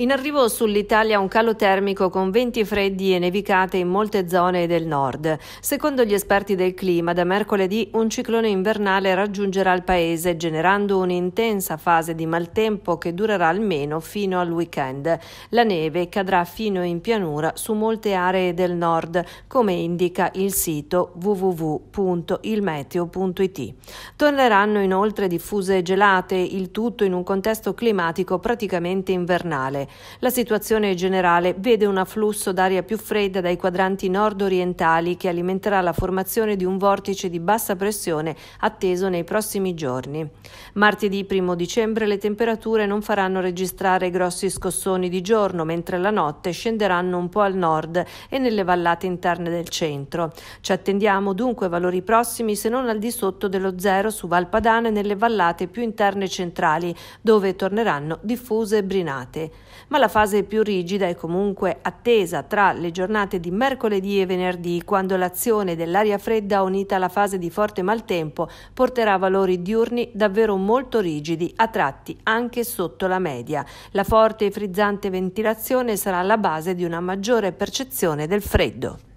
In arrivo sull'Italia un calo termico con venti freddi e nevicate in molte zone del nord. Secondo gli esperti del clima, da mercoledì un ciclone invernale raggiungerà il paese, generando un'intensa fase di maltempo che durerà almeno fino al weekend. La neve cadrà fino in pianura su molte aree del nord, come indica il sito www.ilmeteo.it. Torneranno inoltre diffuse gelate, il tutto in un contesto climatico praticamente invernale. La situazione generale vede un afflusso d'aria più fredda dai quadranti nord-orientali che alimenterà la formazione di un vortice di bassa pressione atteso nei prossimi giorni. Martedì 1 dicembre le temperature non faranno registrare grossi scossoni di giorno, mentre la notte scenderanno un po' al nord e nelle vallate interne del centro. Ci attendiamo dunque valori prossimi se non al di sotto dello zero su Valpadana e nelle vallate più interne centrali, dove torneranno diffuse brinate ma la fase più rigida è comunque attesa tra le giornate di mercoledì e venerdì, quando l'azione dell'aria fredda unita alla fase di forte maltempo porterà valori diurni davvero molto rigidi, a tratti anche sotto la media. La forte e frizzante ventilazione sarà alla base di una maggiore percezione del freddo.